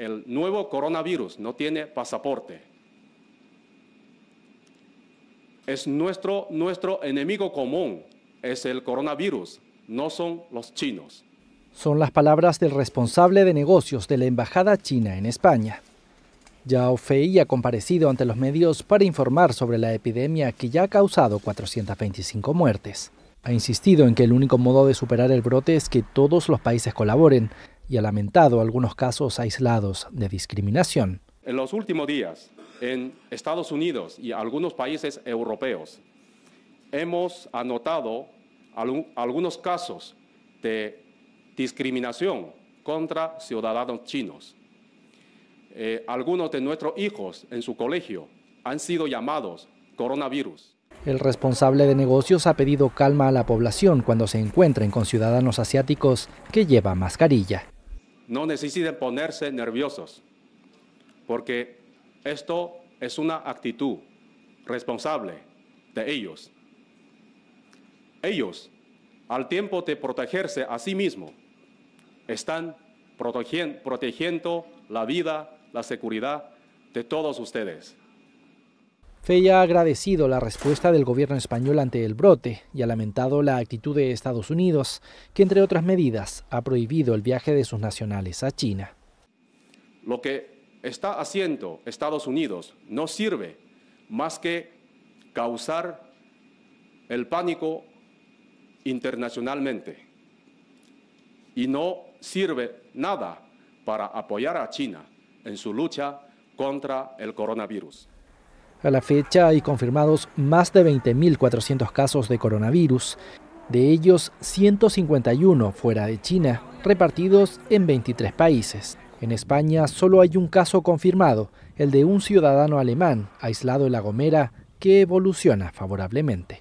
el nuevo coronavirus no tiene pasaporte. Es nuestro, nuestro enemigo común, es el coronavirus, no son los chinos. Son las palabras del responsable de negocios de la Embajada China en España. Yao Fei ha comparecido ante los medios para informar sobre la epidemia que ya ha causado 425 muertes. Ha insistido en que el único modo de superar el brote es que todos los países colaboren y ha lamentado algunos casos aislados de discriminación. En los últimos días, en Estados Unidos y algunos países europeos, hemos anotado algunos casos de discriminación contra ciudadanos chinos. Eh, algunos de nuestros hijos en su colegio han sido llamados coronavirus. El responsable de negocios ha pedido calma a la población cuando se encuentren con ciudadanos asiáticos que llevan mascarilla no necesiten ponerse nerviosos, porque esto es una actitud responsable de ellos. Ellos, al tiempo de protegerse a sí mismos, están protegiendo, protegiendo la vida, la seguridad de todos ustedes. Fella ha agradecido la respuesta del gobierno español ante el brote y ha lamentado la actitud de Estados Unidos, que entre otras medidas ha prohibido el viaje de sus nacionales a China. Lo que está haciendo Estados Unidos no sirve más que causar el pánico internacionalmente y no sirve nada para apoyar a China en su lucha contra el coronavirus. A la fecha hay confirmados más de 20.400 casos de coronavirus, de ellos 151 fuera de China, repartidos en 23 países. En España solo hay un caso confirmado, el de un ciudadano alemán aislado en La Gomera, que evoluciona favorablemente.